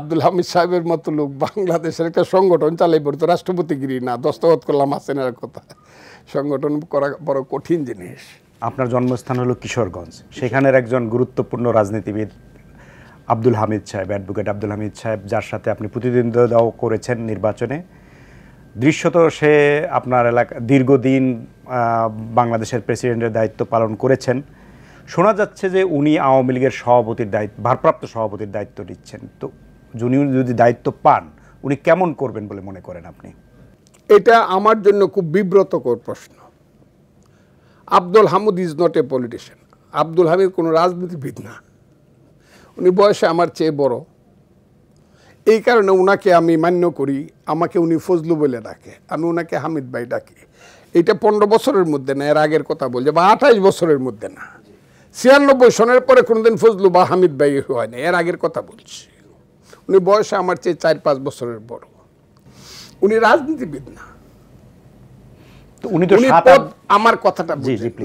আব্দুল হামিদ সাহেবের মতো লোক বাংলাদেশের একটা সংগঠন চালাই পড়তো রাষ্ট্রপতিগিরি না দস্তখত করলাম আসেনার কথা সংগঠন করা বড় কঠিন জিনিস আপনার জন্মস্থান হলো কিশোরগঞ্জ সেখানের একজন গুরুত্বপূর্ণ রাজনীতিবিদ আব্দুল হামিদ সাহেব অ্যাডভোকেট আব্দুল হামিদ সাহেব যার সাথে আপনি প্রতিদ্বন্দ্বিতাও করেছেন নির্বাচনে দৃশ্যত সে আপনার এলাকা দীর্ঘদিন বাংলাদেশের প্রেসিডেন্টের দায়িত্ব পালন করেছেন শোনা যাচ্ছে যে উনি আওয়ামী লীগের সভাপতির দায়িত্ব ভারপ্রাপ্ত সভাপতির দায়িত্ব নিচ্ছেন তো যিনি যদি দায়িত্ব পান উনি কেমন করবেন বলে মনে করেন আপনি এটা আমার জন্য খুব বিব্রতকর প্রশ্ন Abdul Hamud is not a politician Abdul Hamid কোনো রাজনীতিবিদ না উনি বয়সে আমার চেয়ে বড় এই কারণে ওনাকে আমি মান্য করি আমাকে উনি ফজলু বলে ডাকে আমি ওনাকে হামিদ ভাই ডাকি এটা পনেরো বছরের মধ্যে না এর আগের কথা বলছে বা আঠাইশ বছরের মধ্যে না ছিয়ানব্বই সনের পরে কোনোদিন ফজলু বা হামিদ ভাই হয় না এর আগের কথা বলছি উনি বয়সে আমার চেয়ে চার পাঁচ বছরের বড় উনি রাজনীতিবিদ না আমার কথাটা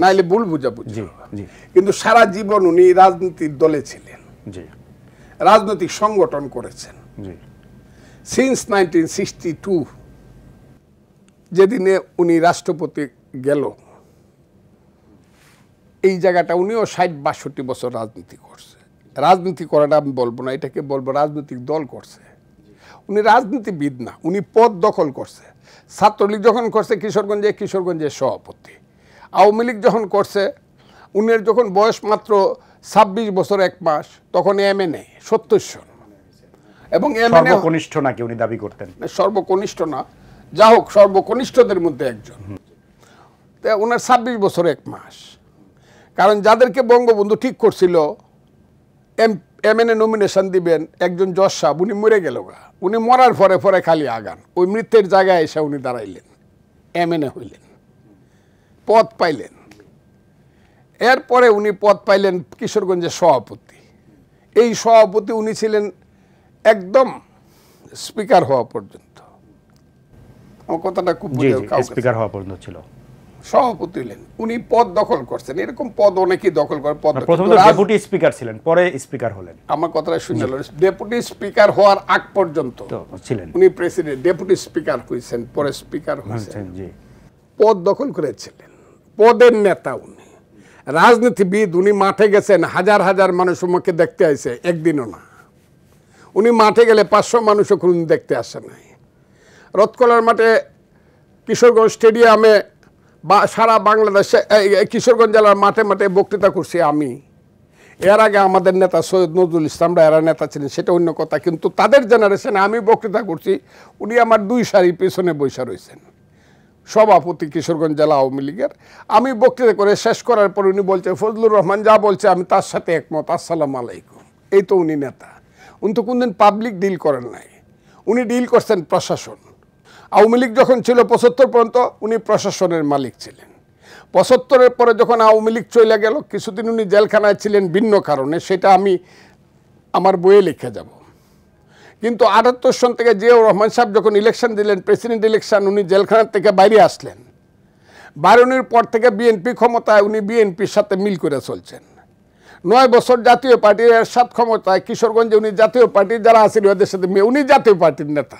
নাইলে ভুল বুঝা বুঝি কিন্তু সারা জীবন উনি রাজনীতির দলে ছিলেন রাজনৈতিক সংগঠন করেছেন সিন্স নাইনটিন সিক্সটি টু যেদিনে উনি রাষ্ট্রপতি গেল এই জায়গাটা উনিও ষাট বাষট্টি বছর রাজনীতি করছে রাজনীতি করাটা আমি বলবো না এটাকে বলবো রাজনৈতিক দল করছে উনি রাজনীতিবিদ না উনি পদ দখল করছে ছাত্রলীগ যখন করছে কিশোরগঞ্জে কিশোরগঞ্জের সভাপতি আওয়ামী লীগ যখন করছে উনের যখন বয়স মাত্র ছাব্বিশ বছর এক মাস তখন এম এন এ সত্তর সন এবং এম এন কনিষ্ঠ নাকি উনি দাবি করতেন সর্বকনিষ্ঠ না যা হোক সর্বকনিষ্ঠদের মধ্যে একজন ওনার ছাব্বিশ বছর এক মাস কারণ যাদেরকে বঙ্গবন্ধু ঠিক করছিল এম এন এ নমিনেশন দিবেন একজন জজ সাহেব উনি মরে গেল গা উনি মরার পরে পরে খালি আগান ওই মৃত্যের জায়গায় এসে উনি দাঁড়াইলেন এম এন এ হইলেন পদ পাইলেন এরপরে উনি পদ পাইলেন কিশোরগঞ্জের সভাপতি এই সভাপতি উনি ছিলেন একদম স্পিকার হওয়া পর্যন্ত আমার কথাটা খুব স্পিকার হওয়া পর্যন্ত ছিল সভাপতি হলেন উনি পদ দখল করছেন এরকম পদ অনেকেই দখল করে পদ ডেপুটি স্পিকার ছিলেন পরে স্পিকার হলেন আমার কথাটা শুনে ডেপুটি স্পিকার হওয়ার আগ পর্যন্ত ছিলেন উনি প্রেসিডেন্ট ডেপুটি স্পিকার হয়েছেন পরে স্পিকার হ্যাঁ, হয়েছেন পদ দখল করেছিলেন পদের নেতা উনি রাজনীতিবিদ উনি মাঠে গেছেন হাজার হাজার মানুষ মুখে দেখতে আসে একদিনও না উনি মাঠে গেলে পাঁচশো মানুষও কোন দেখতে আসে নাই রথকলার মাঠে কিশোরগঞ্জ স্টেডিয়ামে বা সারা বাংলাদেশে কিশোরগঞ্জ জেলার মাঠে মাঠে বক্তৃতা করছি আমি এর আগে আমাদের নেতা সৈয়দ নজরুল ইসলামরা এরা নেতা ছিলেন সেটা অন্য কথা কিন্তু তাদের জেনারেশনে আমি বক্তৃতা করছি উনি আমার দুই সারি পেছনে বৈশা রয়েছেন সভাপতি কিশোরগঞ্জ জেলা আওয়ামী লীগের আমি বক্তৃতা করে শেষ করার পর উনি বলছে ফজলুর রহমান যা বলছে আমি তার সাথে একমত আসসালাম আলাইকুম এই তো উনি নেতা উনি তো কোনদিন পাবলিক ডিল করেন নাই উনি ডিল করছেন প্রশাসন আওয়ামী লীগ যখন ছিল পঁচাত্তর পর্যন্ত উনি প্রশাসনের মালিক ছিলেন পঁচাত্তরের পরে যখন আওয়ামী লীগ চলে গেল কিছুদিন উনি জেলখানায় ছিলেন ভিন্ন কারণে সেটা আমি আমার বইয়ে লিখে যাব কিন্তু আটাত্তর সন থেকে জিয়াউর রহমান সাহেব যখন ইলেকশন দিলেন প্রেসিডেন্ট ইলেকশন উনি জেলখানার থেকে বাইরে আসলেন বারণের পর থেকে বিএনপি ক্ষমতায় উনি বিএনপির সাথে মিল করে চলছেন নয় বছর জাতীয় পার্টির সাত ক্ষমতায় কিশোরগঞ্জে উনি জাতীয় পার্টির যারা আছেন ওদের সাথে উনি জাতীয় পার্টির নেতা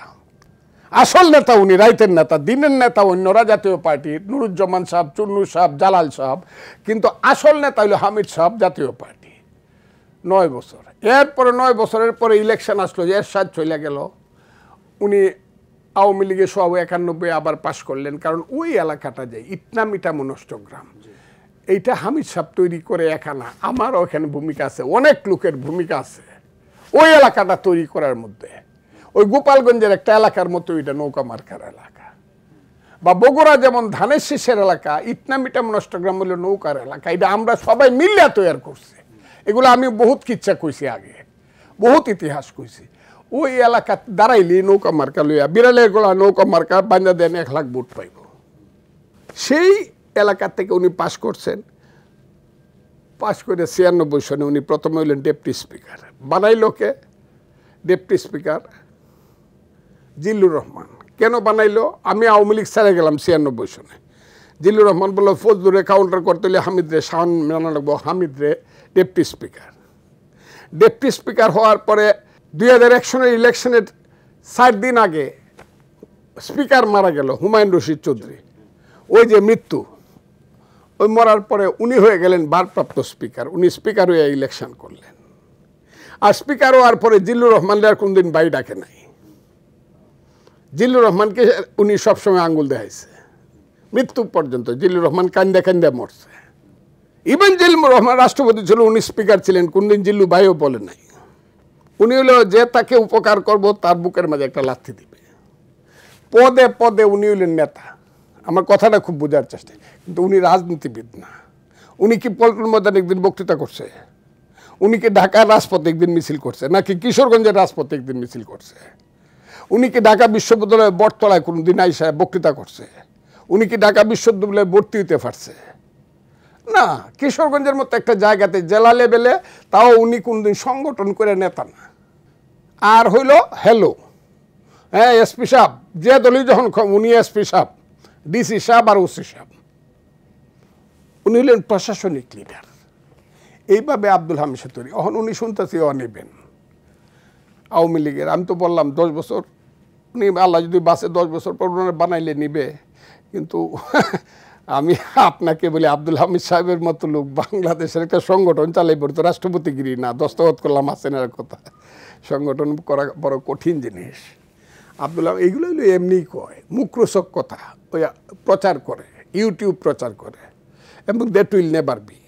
আসল নেতা উনি রাইতের নেতা দিনের নেতা অন্যরা জাতীয় পার্টির নুরুজ্জামান সাহেব চুন্নু সাহেব জালাল সাহেব কিন্তু আসল নেতা হইল হামিদ সাহেব জাতীয় পার্টি নয় বছর এরপরে নয় বছরের পরে ইলেকশন আসলো এর সাজ চলে গেল উনি আওয়ামী লীগের সব একানব্বই আবার পাশ করলেন কারণ ওই এলাকাটা যে ইটনা মিটা গ্রাম এইটা হামিদ সাহেব তৈরি করে একানা আমারও এখানে ভূমিকা আছে অনেক লোকের ভূমিকা আছে ওই এলাকাটা তৈরি করার মধ্যে ওই গোপালগঞ্জের একটা এলাকার মতো ওইটা নৌকা মার্কার এলাকা বা বগুড়া যেমন ধানের শেষের এলাকা ইটনামিটাম নষ্টগ্রাম হলো নৌকার এলাকা এটা আমরা সবাই মিলিয়া তৈরি করছে এগুলো আমি বহুত কিচ্ছা কইছি আগে বহুত ইতিহাস কইছি ওই এলাকা দাঁড়াইলি নৌকা মার্কা লইয়া বিড়ালের গোলা নৌকা মার্কা বাঞ্জা দেন এক লাখ ভোট পাইব সেই এলাকা থেকে উনি পাশ করছেন পাশ করে ছিয়ানব্বই সনে উনি প্রথমে হইলেন ডেপুটি স্পিকার বানাইলোকে ডেপুটি স্পিকার জিল্লুর রহমান কেন বানাইলো আমি আওয়ামী লীগ ছেড়ে গেলাম ছিয়ানব্বই সনে জিল্লুর রহমান বললো ফজলুরে কাউন্টার করতে হলে হামিদ রে শাহান মেনা লাগবো হামিদ রে ডেপুটি স্পিকার ডেপুটি স্পিকার হওয়ার পরে দুই হাজার এক সনের ইলেকশনের চার দিন আগে স্পিকার মারা গেল হুমায়ুন রশিদ চৌধুরী ওই যে মৃত্যু ওই মরার পরে উনি হয়ে গেলেন ভারপ্রাপ্ত স্পিকার উনি স্পিকার হয়ে ইলেকশন করলেন আর স্পিকার হওয়ার পরে জিল্লুর রহমানরা কোনদিন বাড়ি ডাকে নাই জিল্লুর রহমানকে উনি সবসময় আঙ্গুল দেখাইছে মৃত্যু পর্যন্ত জিল্লুর রহমান কান্দা কান্দা মরছে ইভেন জিল্লুর রহমান রাষ্ট্রপতি ছিল উনি স্পিকার ছিলেন কোনদিন জিল্লু ভাইও বলে নাই উনি হলেও যে তাকে উপকার করব তার বুকের মাঝে একটা লাথি দিবে পদে পদে উনি হলেন নেতা আমার কথাটা খুব বোঝার চেষ্টা কিন্তু উনি রাজনীতিবিদ না উনি কি পল্টন ময়দান একদিন বক্তৃতা করছে উনি কি ঢাকার রাজপথে একদিন মিছিল করছে নাকি কিশোরগঞ্জের রাজপথে একদিন মিছিল করছে উনি কি ঢাকা বিশ্ববিদ্যালয়ের বটতলায় কোনো দিন আইসা বক্তৃতা করছে উনি কি ঢাকা বিশ্ববিদ্যালয়ে ভর্তি হইতে পারছে না কিশোরগঞ্জের মতো একটা জায়গাতে জেলা লেভেলে তাও উনি কোনদিন সংগঠন করে নেতা না আর হইল হ্যালো হ্যাঁ এসপি সাহেব যে দলই যখন উনি এসপি সাহেব ডিসি সাহেব আর ওসি সাহেব উনি হলেন প্রশাসনিক লিডার এইভাবে আব্দুল হামিদ তৈরি এখন উনি শুনতেছি অনেবেন আওয়ামী লীগের আমি তো বললাম দশ বছর উনি আল্লাহ যদি বাসে দশ বছর পর বানাইলে নিবে কিন্তু আমি আপনাকে বলি আব্দুল হামিদ সাহেবের মতো লোক বাংলাদেশের একটা সংগঠন চালাই পড়তো রাষ্ট্রপতিগিরি না দস্তখত করলাম না কথা সংগঠন করা বড় কঠিন জিনিস আব্দুল এইগুলো হলো এমনি কয় মুক্রসক কথা ওই প্রচার করে ইউটিউব প্রচার করে এবং দ্যাট উইল নেভার বি